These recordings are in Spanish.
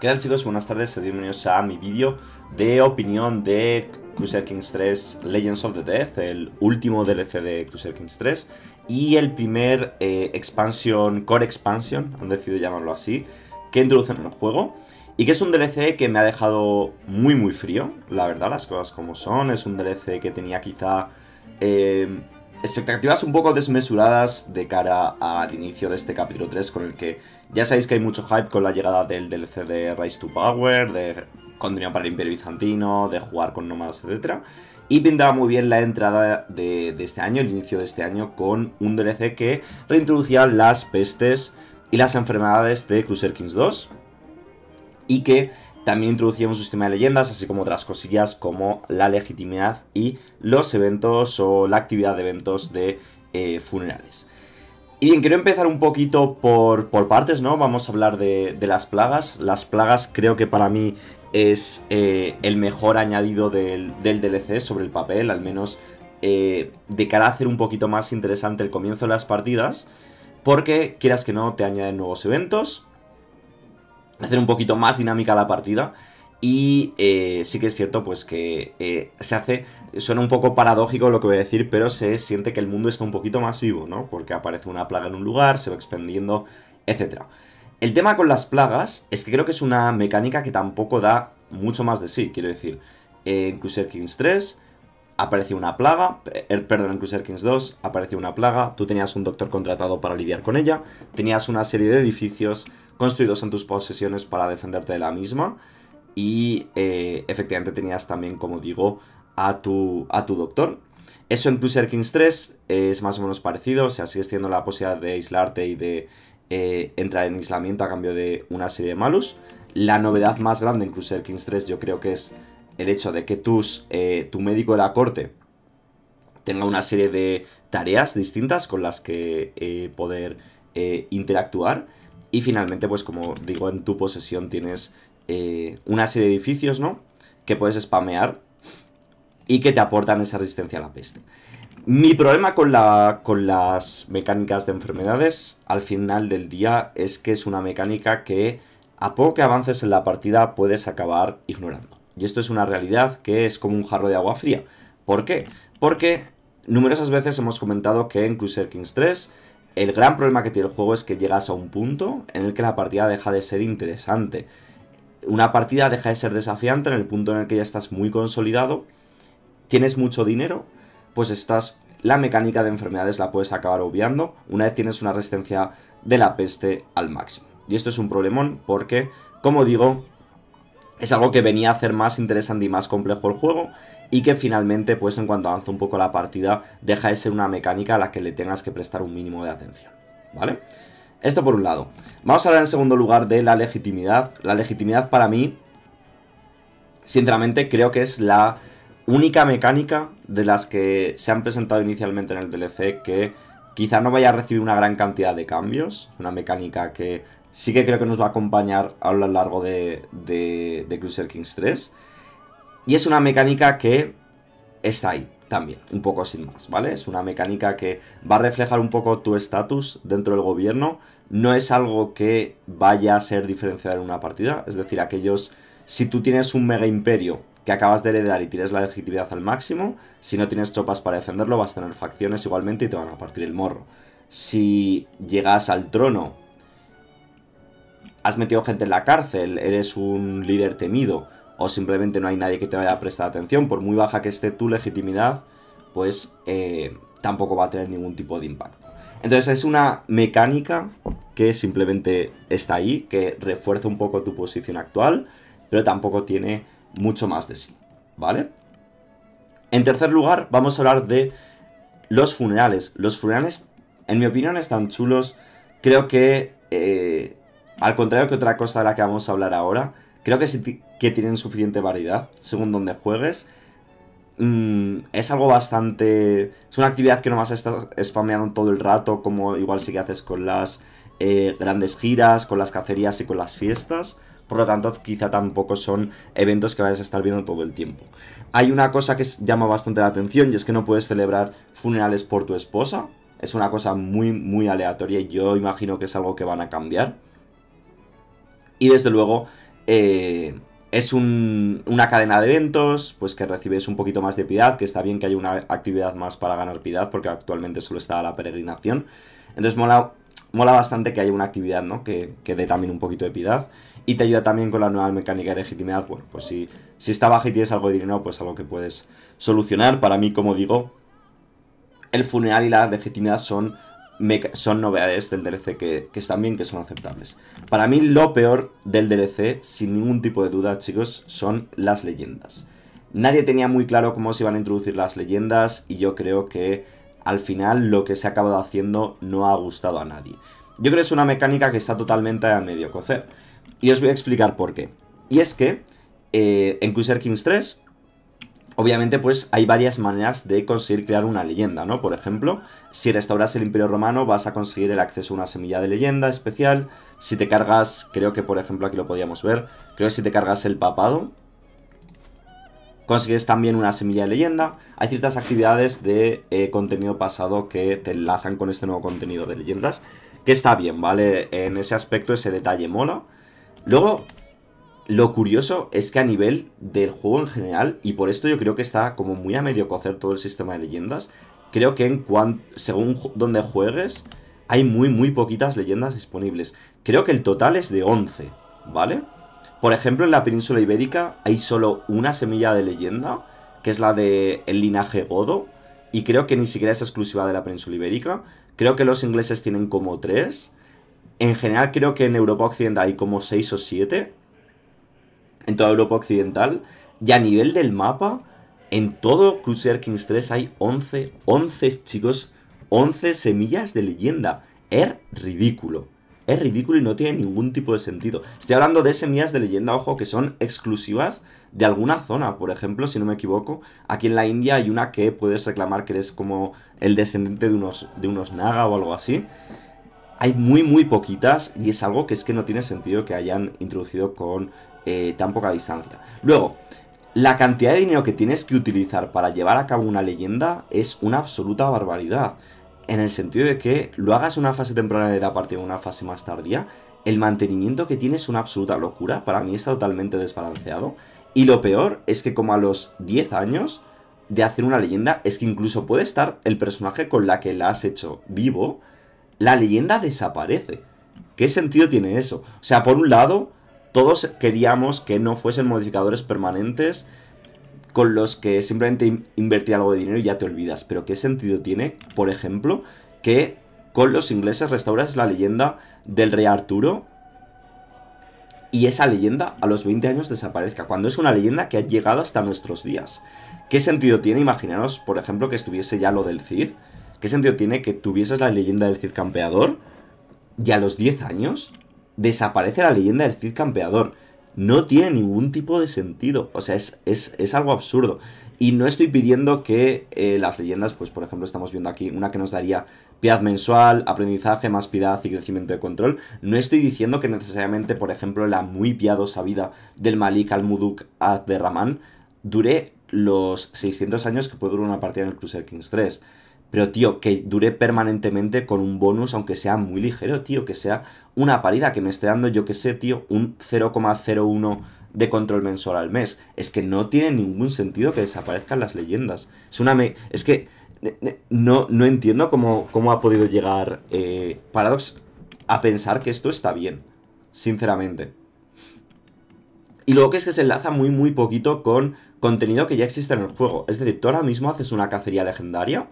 ¿Qué tal chicos? Buenas tardes bienvenidos a mi vídeo de opinión de Crusader Kings 3 Legends of the Death, el último DLC de Crusader Kings 3 y el primer eh, expansion, core expansion, han decidido llamarlo así, que introducen en el juego y que es un DLC que me ha dejado muy muy frío, la verdad, las cosas como son, es un DLC que tenía quizá... Em, expectativas un poco desmesuradas de cara al inicio de este capítulo 3 con el que ya sabéis que hay mucho hype con la llegada del DLC de Rise to Power, de contenido para el Imperio Bizantino, de jugar con nómadas, etc. Y pintaba muy bien la entrada de, este año, el inicio de este año, con un DLC que reintroducía las pestes y las enfermedades de Crusader Kings 2. Y que también introducía un sistema de leyendas, así como otras cosillas como la legitimidad y los eventos o la actividad de eventos de eh, funerales. Y bien, quiero empezar un poquito por, partes, ¿no? Vamos a hablar de, las plagas. Las plagas creo que para mí es eh, el mejor añadido del, DLC sobre el papel, al menos eh, de cara a hacer un poquito más interesante el comienzo de las partidas, porque quieras que no, te añaden nuevos eventos, hacer un poquito más dinámica la partida. Y eh, sí que es cierto, pues que eh, se hace. Suena un poco paradójico lo que voy a decir, pero se siente que el mundo está un poquito más vivo, ¿no? Porque aparece una plaga en un lugar, se va expandiendo, etc. El tema con las plagas es que creo que es una mecánica que tampoco da mucho más de sí, quiero decir. en Crusader Kings 3 apareció una plaga, er, perdón, en Crusader Kings 2 apareció una plaga, tú tenías un doctor contratado para lidiar con ella, tenías una serie de edificios construidos en tus posesiones para defenderte de la misma y eh, efectivamente tenías también, como digo, a tu, a tu doctor. Eso en Crusader Kings 3 es más o menos parecido, o sea, sigues teniendo la posibilidad de aislarte y de eh, entrar en aislamiento a cambio de una serie de malus. La novedad más grande en Crusader Kings 3 yo creo que es el hecho de que tus, eh, tu médico de la corte tenga una serie de tareas distintas con las que poder interactuar. Y finalmente, pues como digo, en tu posesión tienes eh, una serie de edificios, ¿no? Que puedes spamear y que te aportan esa resistencia a la peste. Mi problema con, las mecánicas de enfermedades al final del día es que es una mecánica que a poco que avances en la partida puedes acabar ignorando. Y esto es una realidad que es como un jarro de agua fría. ¿Por qué? Porque numerosas veces hemos comentado que en Crusader Kings 3 el gran problema que tiene el juego es que llegas a un punto en el que la partida deja de ser interesante una partida deja de ser desafiante en el punto en el que ya estás muy consolidado, tienes mucho dinero, pues estás... La mecánica de enfermedades la puedes acabar obviando una vez tienes una resistencia de la peste al máximo. Y esto es un problemón porque, como digo, es algo que venía a hacer más interesante y más complejo el juego y que finalmente, pues en cuanto avanza un poco la partida, deja de ser una mecánica a la que le tengas que prestar un mínimo de atención, ¿vale? vale esto por un lado. Vamos a hablar en segundo lugar de la legitimidad. La legitimidad para mí, sinceramente, creo que es la única mecánica de las que se han presentado inicialmente en el DLC que quizá no vaya a recibir una gran cantidad de cambios. Una mecánica que sí que creo que nos va a acompañar a lo largo de, de, Cruiser Kings 3. Y es una mecánica que está ahí también, un poco sin más, ¿vale? Es una mecánica que va a reflejar un poco tu estatus dentro del gobierno, no es algo que vaya a ser diferenciado en una partida, es decir, aquellos, si tú tienes un mega imperio que acabas de heredar y tienes la legitimidad al máximo, si no tienes tropas para defenderlo vas a tener facciones igualmente y te van a partir el morro. Si llegas al trono, has metido gente en la cárcel, eres un líder temido, o simplemente no hay nadie que te vaya a prestar atención, por muy baja que esté tu legitimidad, pues eh, tampoco va a tener ningún tipo de impacto. Entonces es una mecánica que simplemente está ahí, que refuerza un poco tu posición actual, pero tampoco tiene mucho más de sí, ¿vale? En tercer lugar, vamos a hablar de los funerales. Los funerales, en mi opinión, están chulos. Creo que, eh, al contrario que otra cosa de la que vamos a hablar ahora, creo que si que tienen suficiente variedad según donde juegues. Mm, es algo bastante... Es una actividad que no vas a estar spameando todo el rato, como igual si que haces con las eh, grandes giras, con las cacerías y con las fiestas. Por lo tanto, quizá tampoco son eventos que vayas a estar viendo todo el tiempo. Hay una cosa que llama bastante la atención y es que no puedes celebrar funerales por tu esposa. Es una cosa muy, muy aleatoria y yo imagino que es algo que van a cambiar. Y desde luego, eh, es una cadena de eventos, pues que recibes un poquito más de piedad, que está bien que haya una actividad más para ganar piedad, porque actualmente solo está la peregrinación. Entonces mola, mola bastante que haya una actividad, ¿no? Que, dé también un poquito de piedad. Y te ayuda también con la nueva mecánica de legitimidad. Bueno, pues si, si está baja y tienes algo de dinero, pues algo que puedes solucionar. Para mí, como digo, el funeral y la legitimidad son son novedades del DLC que, que, están bien, que son aceptables. Para mí lo peor del DLC, sin ningún tipo de duda, chicos, son las leyendas. Nadie tenía muy claro cómo se iban a introducir las leyendas y yo creo que al final lo que se ha acabado haciendo no ha gustado a nadie. Yo creo que es una mecánica que está totalmente a medio cocer. Y os voy a explicar por qué. Y es que eh, en Cruiser Kings 3 Obviamente, pues hay varias maneras de conseguir crear una leyenda, ¿no? Por ejemplo, si restauras el Imperio Romano vas a conseguir el acceso a una semilla de leyenda especial. Si te cargas, creo que por ejemplo aquí lo podíamos ver, creo que si te cargas el papado, consigues también una semilla de leyenda. Hay ciertas actividades de eh, contenido pasado que te enlazan con este nuevo contenido de leyendas, que está bien, ¿vale? En ese aspecto ese detalle mola. Luego, lo curioso es que a nivel del juego en general, y por esto yo creo que está como muy a medio cocer todo el sistema de leyendas, creo que en según donde juegues, hay muy, muy poquitas leyendas disponibles. Creo que el total es de 11, ¿vale? Por ejemplo, en la península ibérica hay solo una semilla de leyenda, que es la del linaje godo, y creo que ni siquiera es exclusiva de la península ibérica. Creo que los ingleses tienen como tres. En general creo que en Europa Occidental hay como 6 o 7 en toda Europa Occidental. Y a nivel del mapa, en todo Crusader Kings 3 hay 11, 11 chicos, 11 semillas de leyenda. Es ridículo. Es ridículo y no tiene ningún tipo de sentido. Estoy hablando de semillas de leyenda, ojo, que son exclusivas de alguna zona. Por ejemplo, si no me equivoco, aquí en la India hay una que puedes reclamar que eres como el descendiente de unos, de unos naga o algo así. Hay muy, muy poquitas y es algo que es que no tiene sentido que hayan introducido con eh, tan poca distancia. Luego, la cantidad de dinero que tienes que utilizar para llevar a cabo una leyenda es una absoluta barbaridad. En el sentido de que lo hagas en una fase temprana de la partida de una fase más tardía, el mantenimiento que tienes es una absoluta locura. Para mí está totalmente desbalanceado. Y lo peor es que como a los 10 años de hacer una leyenda, es que incluso puede estar el personaje con la que la has hecho vivo, la leyenda desaparece. ¿Qué sentido tiene eso? O sea, por un lado, todos queríamos que no fuesen modificadores permanentes con los que simplemente invertir algo de dinero y ya te olvidas. Pero ¿qué sentido tiene, por ejemplo, que con los ingleses restauras la leyenda del rey Arturo y esa leyenda a los 20 años desaparezca? Cuando es una leyenda que ha llegado hasta nuestros días. ¿Qué sentido tiene, imaginaros, por ejemplo, que estuviese ya lo del Cid? ¿Qué sentido tiene que tuvieses la leyenda del Cid campeador y a los 10 años desaparece la leyenda del Cid Campeador. No tiene ningún tipo de sentido. O sea, es, es, algo absurdo. Y no estoy pidiendo que eh, las leyendas, pues por ejemplo estamos viendo aquí una que nos daría piedad mensual, aprendizaje más piedad y crecimiento de control. No estoy diciendo que necesariamente, por ejemplo, la muy piadosa vida del Malik al-Muduk ad-Derraman dure los 600 años que puede durar una partida en el Cruiser Kings 3. Pero, tío, que dure permanentemente con un bonus, aunque sea muy ligero, tío, que sea una parida que me esté dando, yo que sé, tío, un 0,01 de control mensual al mes. Es que no tiene ningún sentido que desaparezcan las leyendas. Es una... es que... No, no entiendo cómo, ha podido llegar eh, Paradox a pensar que esto está bien. Sinceramente. Y luego que es que se enlaza muy muy poquito con contenido que ya existe en el juego. Es decir, tú ahora mismo haces una cacería legendaria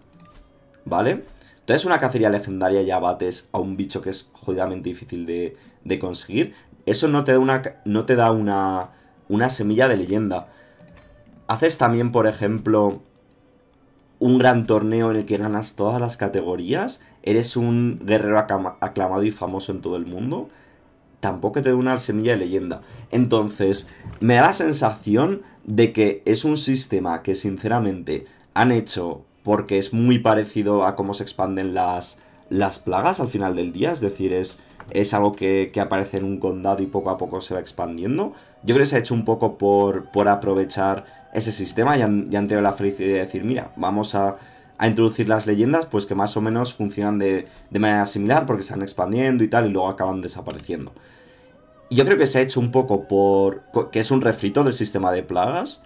¿vale? Entonces una cacería legendaria y abates a un bicho que es jodidamente difícil de, conseguir. Eso no te da, una, no te da una, una semilla de leyenda. Haces también, por ejemplo, un gran torneo en el que ganas todas las categorías. Eres un guerrero aclamado y famoso en todo el mundo. Tampoco te da una semilla de leyenda. Entonces, me da la sensación de que es un sistema que sinceramente han hecho porque es muy parecido a cómo se expanden las, las plagas al final del día, es decir, es, es algo que, aparece en un condado y poco a poco se va expandiendo. Yo creo que se ha hecho un poco por, aprovechar ese sistema y han, tenido la felicidad de decir, mira, vamos a, introducir las leyendas, pues que más o menos funcionan de, manera similar porque se van expandiendo y tal y luego acaban desapareciendo. yo creo que se ha hecho un poco por... que es un refrito del sistema de plagas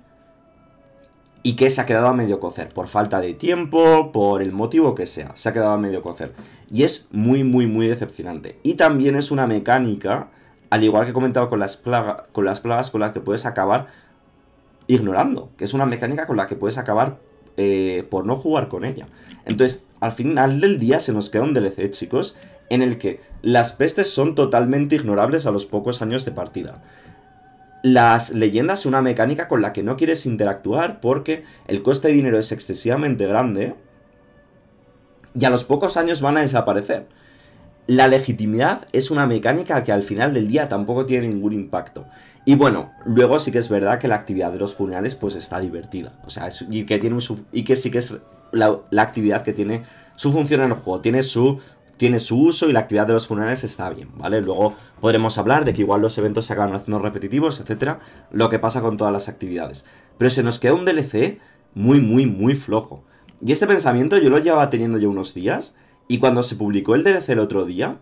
y que se ha quedado a medio cocer, por falta de tiempo, por el motivo que sea, se ha quedado a medio cocer. Y es muy, muy, muy decepcionante. Y también es una mecánica, al igual que he comentado con las, con las plagas, con las que puedes acabar ignorando, que es una mecánica con la que puedes acabar eh, por no jugar con ella. Entonces, al final del día se nos queda un DLC, chicos, en el que las pestes son totalmente ignorables a los pocos años de partida. Las leyendas son una mecánica con la que no quieres interactuar porque el coste de dinero es excesivamente grande y a los pocos años van a desaparecer. La legitimidad es una mecánica que al final del día tampoco tiene ningún impacto. Y bueno, luego sí que es verdad que la actividad de los funerales pues está divertida. O sea, y, que tiene y que sí que es la, la actividad que tiene su función en el juego. Tiene su tiene su uso y la actividad de los funerales está bien, ¿vale? Luego podremos hablar de que igual los eventos se acaban haciendo repetitivos, etcétera, lo que pasa con todas las actividades. Pero se nos queda un DLC muy, muy, muy flojo. Y este pensamiento yo lo llevaba teniendo ya unos días, y cuando se publicó el DLC el otro día,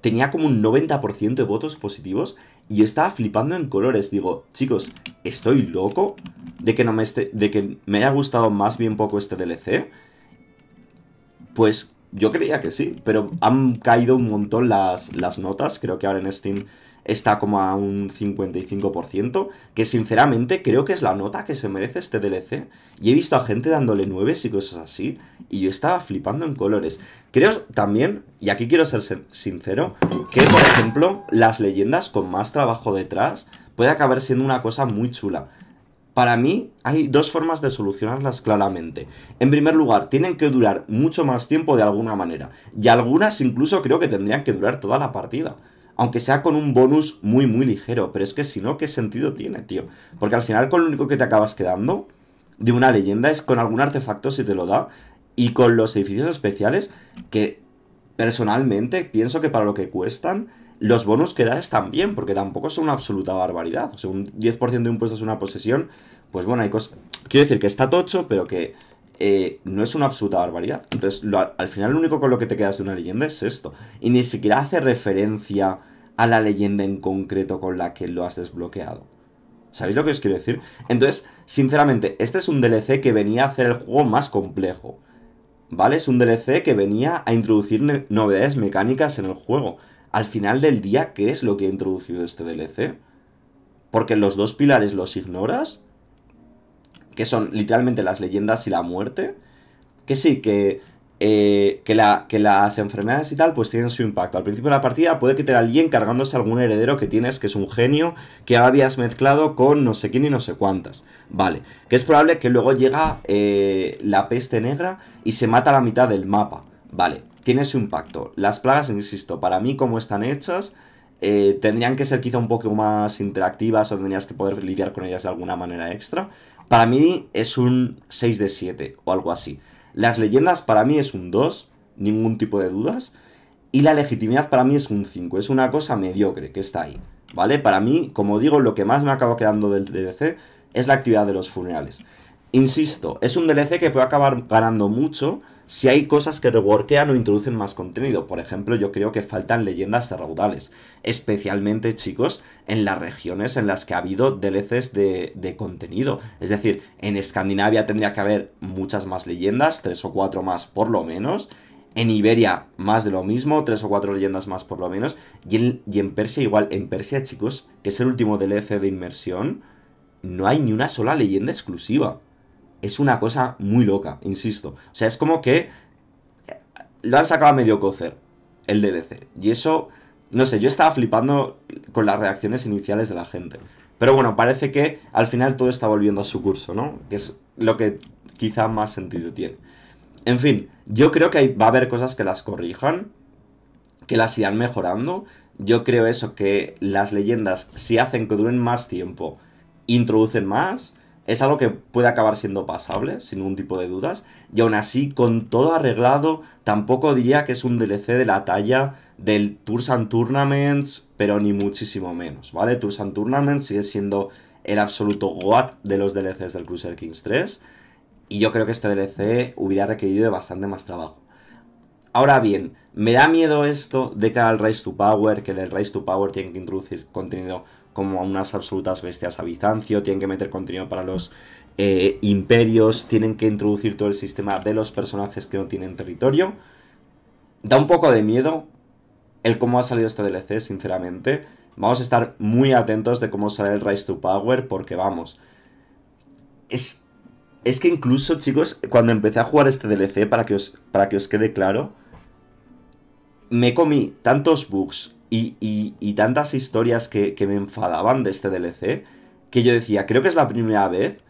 tenía como un 90% de votos positivos, y yo estaba flipando en colores. Digo, chicos, ¿estoy loco de que, no me, de que me haya gustado más bien poco este DLC? Pues yo creía que sí, pero han caído un montón las, notas. Creo que ahora en Steam está como a un 55%, que sinceramente creo que es la nota que se merece este DLC. Y he visto a gente dándole 9 y cosas así, y yo estaba flipando en colores. Creo también, y aquí quiero ser sincero, que por ejemplo las leyendas con más trabajo detrás puede acabar siendo una cosa muy chula. Para mí hay dos formas de solucionarlas claramente. En primer lugar, tienen que durar mucho más tiempo de alguna manera. Y algunas incluso creo que tendrían que durar toda la partida. Aunque sea con un bonus muy muy ligero. Pero es que si no, ¿qué sentido tiene, tío? Porque al final con lo único que te acabas quedando de una leyenda es con algún artefacto si te lo da. Y con los edificios especiales que personalmente pienso que para lo que cuestan los bonos que da están bien, porque tampoco es una absoluta barbaridad. O sea, un 10% de impuestos es una posesión, pues bueno, hay cosas... Quiero decir que está tocho, pero que eh, no es una absoluta barbaridad. Entonces, al final lo único con lo que te quedas de una leyenda es esto. Y ni siquiera hace referencia a la leyenda en concreto con la que lo has desbloqueado. ¿Sabéis lo que os quiero decir? Entonces, sinceramente, este es un DLC que venía a hacer el juego más complejo. ¿Vale? Es un DLC que venía a introducir novedades mecánicas en el juego al final del día, ¿qué es lo que ha introducido este DLC? Porque los dos pilares los ignoras, que son literalmente las leyendas y la muerte, que sí, que, eh, que, la, que las enfermedades y tal, pues tienen su impacto. Al principio de la partida puede que te la cargándose algún heredero que tienes, que es un genio, que habías mezclado con no sé quién y no sé cuántas. Vale, que es probable que luego llega eh, la peste negra y se mata la mitad del mapa. Vale, tiene su impacto. Las plagas, insisto, para mí como están hechas, eh, tendrían que ser quizá un poco más interactivas o tendrías que poder lidiar con ellas de alguna manera extra. Para mí es un 6 de 7 o algo así. Las leyendas para mí es un 2, ningún tipo de dudas. Y la legitimidad para mí es un 5, es una cosa mediocre que está ahí. ¿Vale? Para mí, como digo, lo que más me acaba quedando del DLC es la actividad de los funerales. Insisto, es un DLC que puede acabar ganando mucho, si hay cosas que reworkean o introducen más contenido. Por ejemplo, yo creo que faltan leyendas raudales. especialmente chicos en las regiones en las que ha habido DLCs de, contenido. Es decir, en Escandinavia tendría que haber muchas más leyendas, tres o cuatro más por lo menos. En Iberia, más de lo mismo, tres o cuatro leyendas más por lo menos. Y en, y en Persia, igual, en Persia, chicos, que es el último DLC de inmersión, no hay ni una sola leyenda exclusiva es una cosa muy loca, insisto. O sea, es como que eh, lo han sacado a medio cocer el DDC. Y eso, no sé, yo estaba flipando con las reacciones iniciales de la gente. Pero bueno, parece que al final todo está volviendo a su curso, ¿no? Que es lo que quizá más sentido tiene. En fin, yo creo que va a haber cosas que las corrijan, que las sigan mejorando. Yo creo eso, que las leyendas, si hacen que duren más tiempo, introducen más es algo que puede acabar siendo pasable, sin ningún tipo de dudas. Y aún así, con todo arreglado, tampoco diría que es un DLC de la talla del Tours and Tournaments, pero ni muchísimo menos, ¿vale? Tours and Tournaments sigue siendo el absoluto GOAT de los DLCs del Cruiser Kings 3. Y yo creo que este DLC hubiera requerido de bastante más trabajo. Ahora bien, me da miedo esto de cara al Rise to Power, que en el Rise to Power tienen que introducir contenido como a unas absolutas bestias a Bizancio, tienen que meter contenido para los eh, imperios, tienen que introducir todo el sistema de los personajes que no tienen territorio. Da un poco de miedo el cómo ha salido este DLC, sinceramente. Vamos a estar muy atentos de cómo sale el Rise to Power, porque vamos. Es, es que incluso, chicos, cuando empecé a jugar este DLC, para que os, para que os quede claro, me comí tantos bugs, y, tantas historias que, me enfadaban de este DLC, que yo decía, creo que es la primera vez,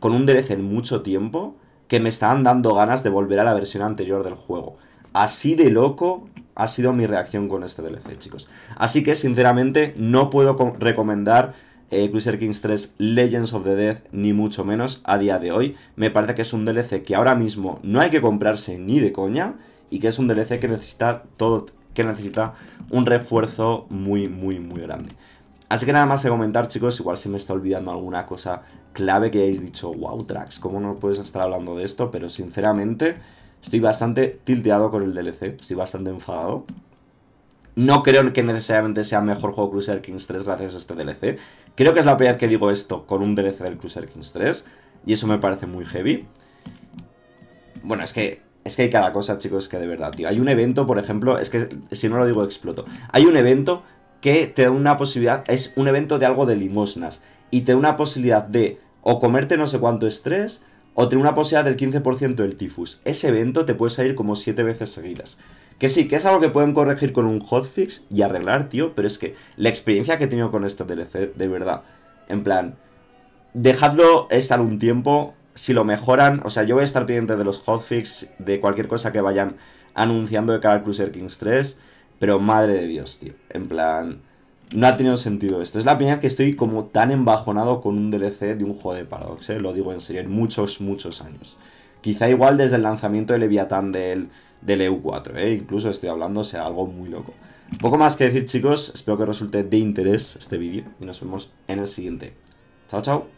con un DLC en mucho tiempo, que me estaban dando ganas de volver a la versión anterior del juego. Así de loco ha sido mi reacción con este DLC, chicos. Así que, sinceramente, no puedo recomendar eh, Cruiser Kings 3 Legends of the Death, ni mucho menos a día de hoy. Me parece que es un DLC que ahora mismo no hay que comprarse ni de coña y que es un DLC que necesita todo que necesita un refuerzo muy, muy, muy grande. Así que nada más de comentar, chicos, igual si me está olvidando alguna cosa clave que hayáis dicho, wow, Trax, ¿cómo no puedes estar hablando de esto? Pero sinceramente, estoy bastante tilteado con el DLC, estoy bastante enfadado. No creo que necesariamente sea mejor juego Cruiser Kings 3 gracias a este DLC. Creo que es la primera vez que digo esto con un DLC del Cruiser Kings 3, y eso me parece muy heavy. Bueno, es que es que hay cada cosa, chicos, que de verdad, tío. Hay un evento, por ejemplo, es que si no lo digo exploto. Hay un evento que te da una posibilidad, es un evento de algo de limosnas, y te da una posibilidad de o comerte no sé cuánto estrés, o tener una posibilidad del 15% del tifus. Ese evento te puede salir como 7 veces seguidas. Que sí, que es algo que pueden corregir con un hotfix y arreglar, tío, pero es que la experiencia que he tenido con este DLC, de verdad, en plan, dejadlo estar un tiempo, si lo mejoran, o sea, yo voy a estar pendiente de los hotfix, de cualquier cosa que vayan anunciando de cara al Cruiser Kings 3, pero madre de Dios, tío. En plan, no ha tenido sentido esto. Es la primera vez que estoy como tan embajonado con un DLC de un juego de Paradox, ¿eh? lo digo en serio, en muchos, muchos años. Quizá igual desde el lanzamiento de Leviatán del, del EU4, ¿eh? incluso estoy hablando, sea, algo muy loco. Poco más que decir, chicos, espero que resulte de interés este vídeo y nos vemos en el siguiente. Chao, chao.